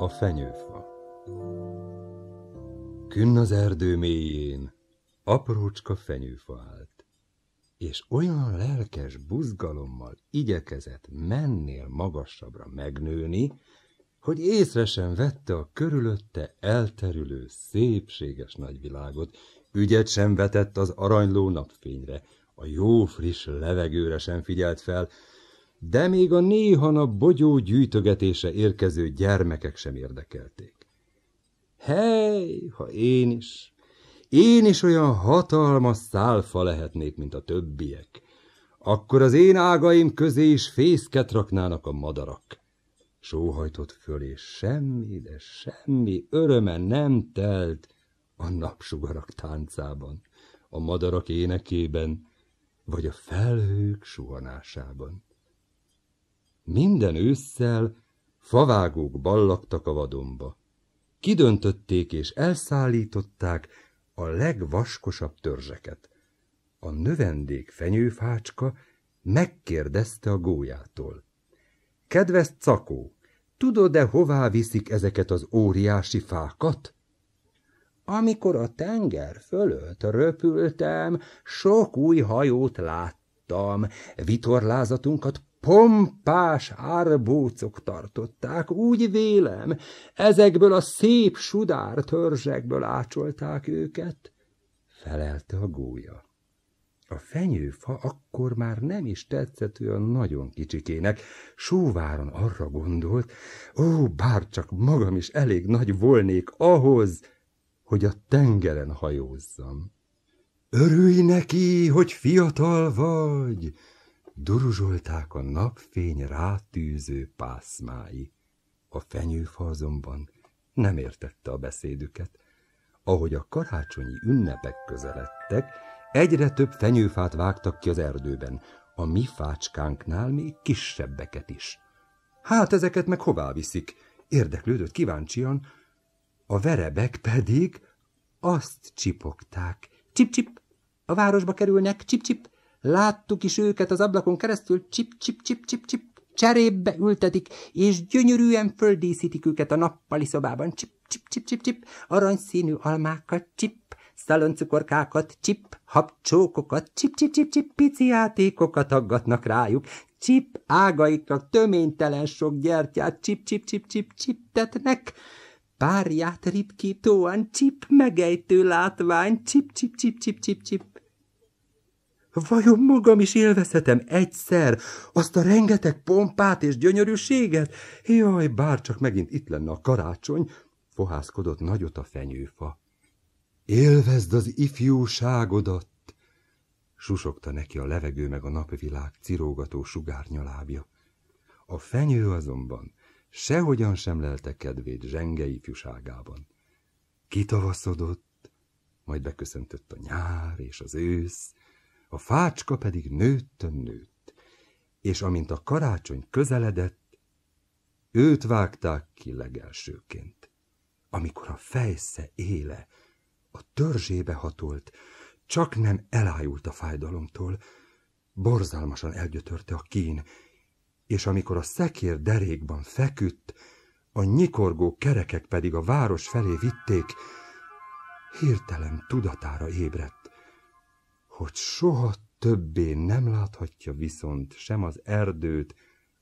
a fenyőfa. Künn az erdő mélyén aprócska fenyőfa állt, és olyan lelkes buzgalommal igyekezett mennél magasabbra megnőni, hogy észre sem vette a körülötte elterülő, szépséges nagyvilágot, ügyet sem vetett az aranyló napfényre, a jó friss levegőre sem figyelt fel, de még a néha a bogyó gyűjtögetése érkező gyermekek sem érdekelték. Hely, ha én is, én is olyan hatalmas szálfa lehetnék, mint a többiek, akkor az én ágaim közé is fészket raknának a madarak. Sóhajtott föl, és semmi, de semmi öröme nem telt a napsugarak táncában, a madarak énekében, vagy a felhők suhanásában. Minden ősszel favágók ballaktak a vadonba. Kidöntötték és elszállították a legvaskosabb törzseket. A növendék fenyőfácska megkérdezte a gójától. Kedves cakó, tudod-e, hová viszik ezeket az óriási fákat? Amikor a tenger fölött röpültem, sok új hajót láttam, vitorlázatunkat pompás árbócok tartották, úgy vélem, ezekből a szép sudár törzsekből ácsolták őket, felelte a gólya. A fenyőfa akkor már nem is tetszett olyan nagyon kicsikének. Súváron arra gondolt, ó, csak magam is elég nagy volnék ahhoz, hogy a tengeren hajózzam. Örülj neki, hogy fiatal vagy, duruzsolták a napfény rátűző pászmái. A fenyőfa azonban nem értette a beszédüket. Ahogy a karácsonyi ünnepek közeledtek, egyre több fenyőfát vágtak ki az erdőben, a mi fácskánknál még kisebbeket is. Hát ezeket meg hová viszik? Érdeklődött kíváncsian, a verebek pedig azt csipogták. Csip-csip, a városba kerülnek, csip-csip, Láttuk is őket az ablakon keresztül, csip-csip-csip-csip-csip, Cserébe ültetik, és gyönyörűen földíszítik őket a nappali szobában, csip-csip-csip-csip, aranyszínű almákat, csip, szaloncukorkákat, csip, habcsókokat, csip-csip-csip-csip, pici játékokat aggatnak rájuk, csip ágaikra töménytelen sok gyertyát csip-csip-csip-csip tetnek. párját ritkítóan csip megejtő látvány csip-csip-csip-csip-csip. Vajon magam is élvezhetem egyszer azt a rengeteg pompát és gyönyörűséget? Jaj, bárcsak megint itt lenne a karácsony, fohászkodott nagyot a fenyőfa. Élvezd az ifjúságodat, susogta neki a levegő meg a napvilág cirógató sugárnyalábja. A fenyő azonban sehogyan sem lelte kedvét zsenge ifjúságában. Kitavaszodott, majd beköszöntött a nyár és az ősz, a fácska pedig nőtt, nőtt, és amint a karácsony közeledett, őt vágták ki legelsőként. Amikor a fejsze éle a törzsébe hatolt, csak nem elájult a fájdalomtól, borzalmasan elgyötörte a kín, és amikor a szekér derékban feküdt, a nyikorgó kerekek pedig a város felé vitték, hirtelen tudatára ébredt hogy soha többé nem láthatja viszont sem az erdőt,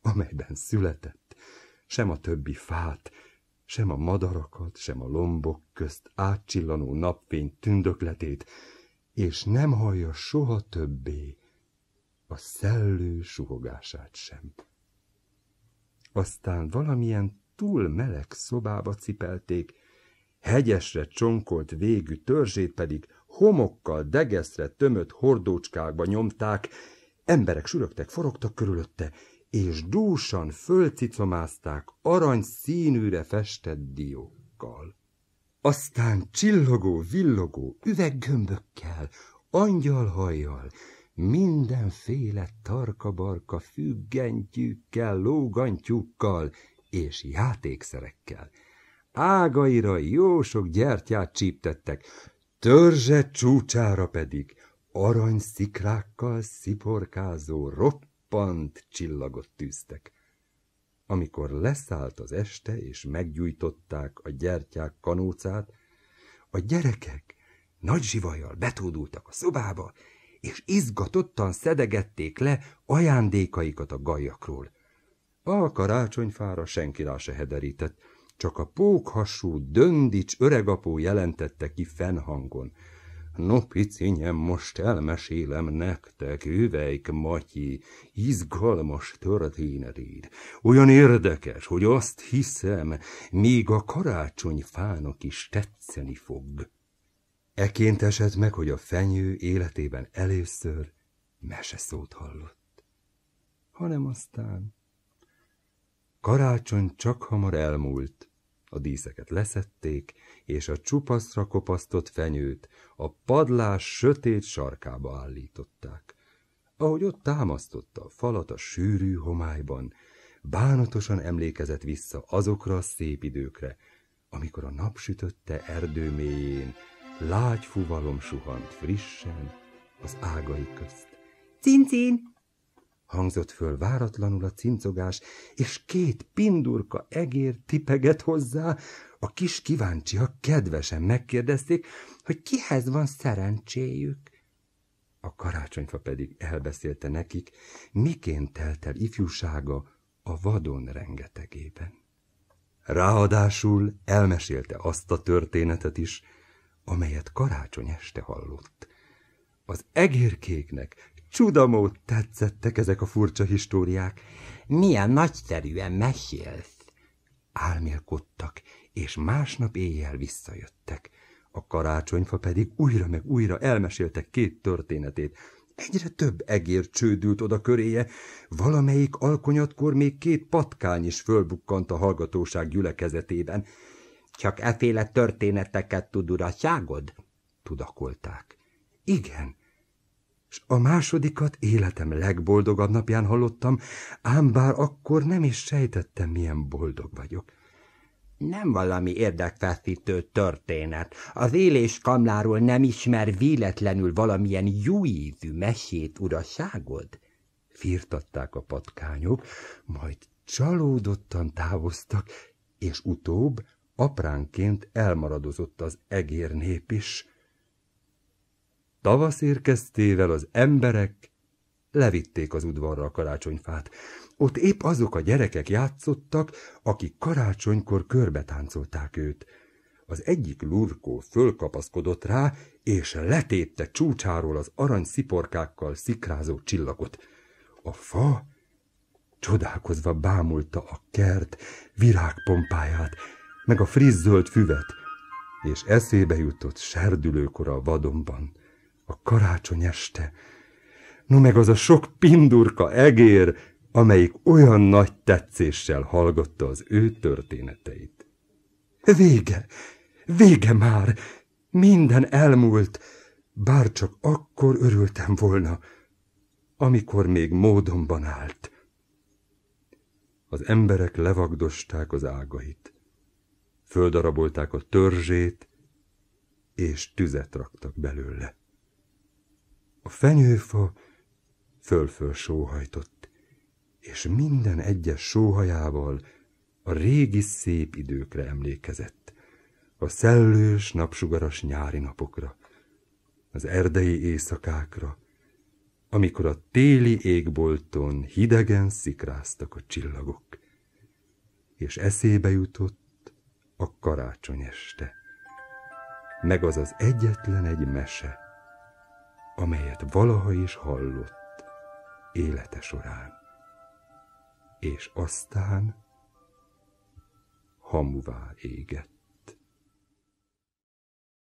amelyben született, sem a többi fát, sem a madarakat, sem a lombok közt átcsillanó napfény tündökletét, és nem hallja soha többé a szellő suhogását sem. Aztán valamilyen túl meleg szobába cipelték, hegyesre csonkolt végű törzsét pedig homokkal degesztre tömött hordócskákba nyomták, emberek sürögtek, forogtak körülötte, és dúsan fölcicomázták arany színűre festett diókkal. Aztán csillogó, villogó üveggömbökkel, angyalhajjal, mindenféle tarkabarka függentyűkkel, lógantyúkkal és játékszerekkel. Ágaira jó sok gyertyát csíptettek, törzse csúcsára pedig arany szikrákkal sziporkázó roppant csillagot tűztek. Amikor leszállt az este, és meggyújtották a gyertyák kanócát, a gyerekek nagy zsivajjal betódultak a szobába, és izgatottan szedegették le ajándékaikat a gajakról. A karácsonyfára senki rá se hederített, csak a pókhasú, döndics öregapó jelentette ki fennhangon. No, picinyem, most elmesélem nektek, üveik, Matyi, izgalmas történetét. Olyan érdekes, hogy azt hiszem, még a karácsony fának is tetszeni fog. Eként esett meg, hogy a fenyő életében először meseszót hallott. Hanem aztán karácsony csak hamar elmúlt, a díszeket leszették, és a csupaszra kopasztott fenyőt a padlás sötét sarkába állították. Ahogy ott támasztotta a falat a sűrű homályban, bánatosan emlékezett vissza azokra a szép időkre, amikor a napsütötte erdő mélyén lágy fuvalom suhant frissen az ágai közt. Cincin! hangzott föl váratlanul a cincogás, és két pindurka egér tipeget hozzá, a kis kíváncsiak kedvesen megkérdezték, hogy kihez van szerencséjük. A karácsonyfa pedig elbeszélte nekik, miként telt el ifjúsága a vadon rengetegében. Ráadásul elmesélte azt a történetet is, amelyet karácsony este hallott. Az egérkéknek Csudamód tetszettek ezek a furcsa históriák. Milyen nagyszerűen mesélsz. Álmélkodtak, és másnap éjjel visszajöttek. A karácsonyfa pedig újra meg újra elmesélte két történetét. Egyre több egér csődült oda köréje, valamelyik alkonyatkor még két patkány is fölbukkant a hallgatóság gyülekezetében. Csak eféle történeteket tud uraságod? Tudakolták. Igen, s a másodikat életem legboldogabb napján hallottam, ám bár akkor nem is sejtettem, milyen boldog vagyok. Nem valami érdekfeszítő történet. Az élés kamláról nem ismer véletlenül valamilyen jóízű mesét, uraságod? Firtatták a patkányok, majd csalódottan távoztak, és utóbb apránként elmaradozott az egér nép is. Tavasz érkeztével az emberek levitték az udvarra a karácsonyfát. Ott épp azok a gyerekek játszottak, akik karácsonykor körbe táncolták őt. Az egyik lurkó fölkapaszkodott rá, és letépte csúcsáról az arany sziporkákkal szikrázó csillagot. A fa csodálkozva bámulta a kert virágpompáját, meg a friss zöld füvet, és eszébe jutott serdülőkora a vadonban a karácsony este. No meg az a sok pindurka egér, amelyik olyan nagy tetszéssel hallgatta az ő történeteit. Vége! Vége már! Minden elmúlt, bár csak akkor örültem volna, amikor még módomban állt. Az emberek levagdosták az ágait, földarabolták a törzsét, és tüzet raktak belőle. A fenyőfa fölföl sóhajtott, és minden egyes sóhajával a régi szép időkre emlékezett, a szellős, napsugaras nyári napokra, az erdei éjszakákra, amikor a téli égbolton hidegen szikráztak a csillagok. És eszébe jutott a karácsony este, meg az az egyetlen egy mese, amelyet valaha is hallott élete során. És aztán hamuvá égett.